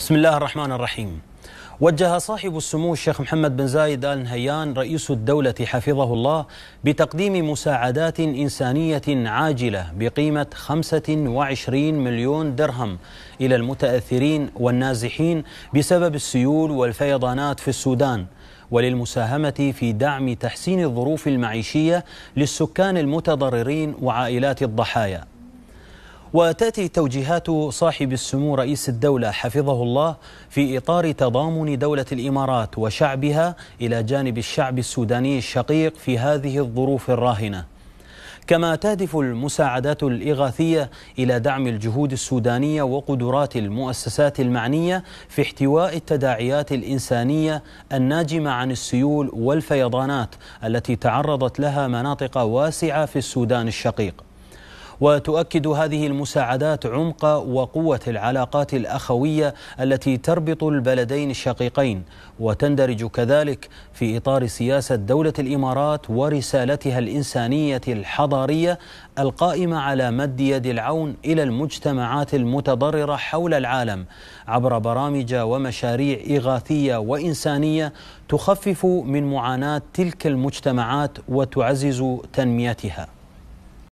بسم الله الرحمن الرحيم وجه صاحب السمو الشيخ محمد بن زايد آل نهيان رئيس الدولة حفظه الله بتقديم مساعدات إنسانية عاجلة بقيمة 25 مليون درهم إلى المتأثرين والنازحين بسبب السيول والفيضانات في السودان وللمساهمة في دعم تحسين الظروف المعيشية للسكان المتضررين وعائلات الضحايا وتأتي توجيهات صاحب السمو رئيس الدولة حفظه الله في إطار تضامن دولة الإمارات وشعبها إلى جانب الشعب السوداني الشقيق في هذه الظروف الراهنة كما تهدف المساعدات الإغاثية إلى دعم الجهود السودانية وقدرات المؤسسات المعنية في احتواء التداعيات الإنسانية الناجمة عن السيول والفيضانات التي تعرضت لها مناطق واسعة في السودان الشقيق وتؤكد هذه المساعدات عمق وقوة العلاقات الأخوية التي تربط البلدين الشقيقين وتندرج كذلك في إطار سياسة دولة الإمارات ورسالتها الإنسانية الحضارية القائمة على مد يد العون إلى المجتمعات المتضررة حول العالم عبر برامج ومشاريع إغاثية وإنسانية تخفف من معاناة تلك المجتمعات وتعزز تنميتها